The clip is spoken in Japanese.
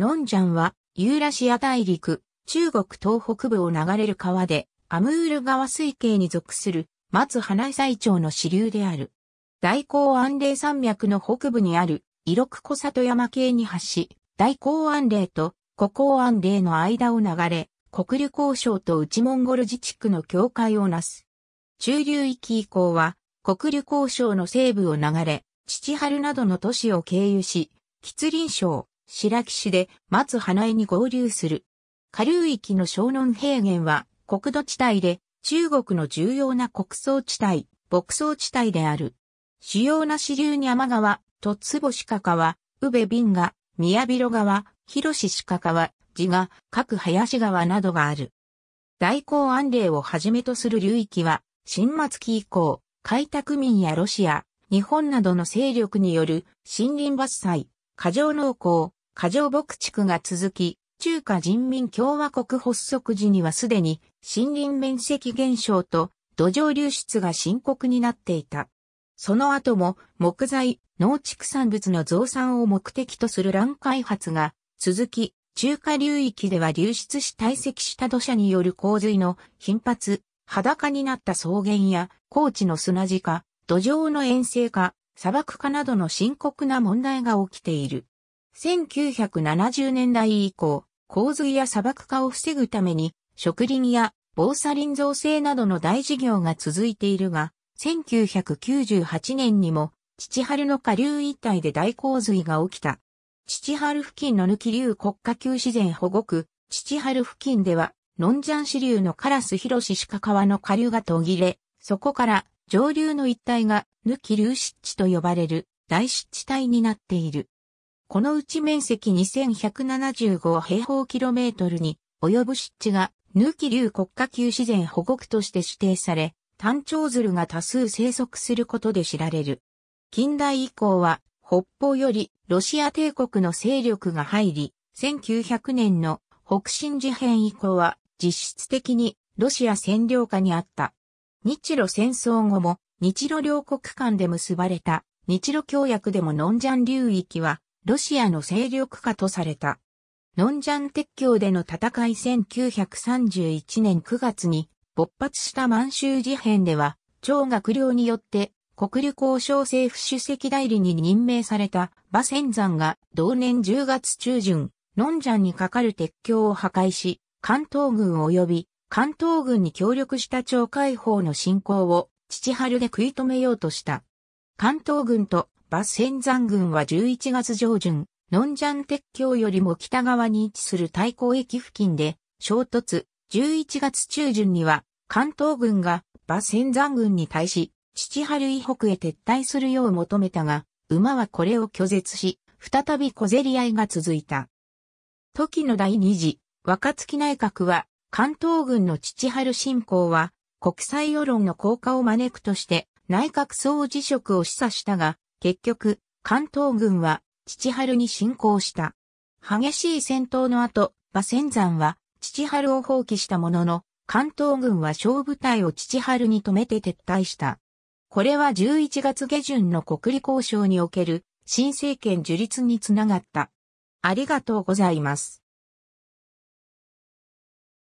ノンジャンは、ユーラシア大陸、中国東北部を流れる川で、アムール川水系に属する、松花最長の支流である。大港安嶺山脈の北部にある、イロク小里山系に発し、大港安嶺と古港安嶺の間を流れ、国流交渉と内モンゴル自治区の境界をなす。中流域以降は、国流交渉の西部を流れ、父春などの都市を経由し、吉林省、白木市で松花江に合流する。下流域の小南平原は国土地帯で中国の重要な国葬地帯、牧草地帯である。主要な支流に天川、とつぼしかか宇部瓶が、宮広川、広志しかかわ、が、各林川などがある。大港安嶺をはじめとする流域は、新末期以降、開拓民やロシア、日本などの勢力による森林伐採、過剰農耕、過剰牧畜が続き、中華人民共和国発足時にはすでに森林面積減少と土壌流出が深刻になっていた。その後も木材、農畜産物の増産を目的とする乱開発が続き、中華流域では流出し堆積した土砂による洪水の頻発、裸になった草原や高地の砂地化、土壌の遠征化、砂漠化などの深刻な問題が起きている。1970年代以降、洪水や砂漠化を防ぐために、植林や防砂林造成などの大事業が続いているが、1998年にも、父春の下流一帯で大洪水が起きた。父春付近の抜き流国家級自然保護区、父春付近では、ノンジャン支流のカラス広志鹿川の下流が途切れ、そこから上流の一帯が抜き流湿地と呼ばれる大湿地帯になっている。このうち面積2175平方キロメートルに及ぶ湿地が、ヌーキ流国家級自然保護区として指定され、タンチョウズルが多数生息することで知られる。近代以降は、北方よりロシア帝国の勢力が入り、1900年の北進事変以降は実質的にロシア占領下にあった。日露戦争後も日露両国間で結ばれた日露協約でもノンジャン流域はロシアの勢力下とされた。ノンジャン鉄橋での戦い1931年9月に勃発した満州事変では、張学良によって国立交渉政府主席代理に任命された馬仙山が同年10月中旬、ノンジャンにかかる鉄橋を破壊し、関東軍及び関東軍に協力した張解放の進行を父春で食い止めようとした。関東軍と馬仙山郡は11月上旬、ノンジャン鉄橋よりも北側に位置する太閤駅付近で衝突、11月中旬には関東軍が馬仙山軍に対し、父春以北へ撤退するよう求めたが、馬はこれを拒絶し、再び小競り合いが続いた。時の第二次、若月内閣は、関東軍の父春侵攻は、国際世論の効果を招くとして、内閣総辞職を示唆したが、結局、関東軍は、父春に侵攻した。激しい戦闘の後、馬仙山は、父春を放棄したものの、関東軍は小部隊を父春に止めて撤退した。これは11月下旬の国立交渉における新政権樹立につながった。ありがとうございます。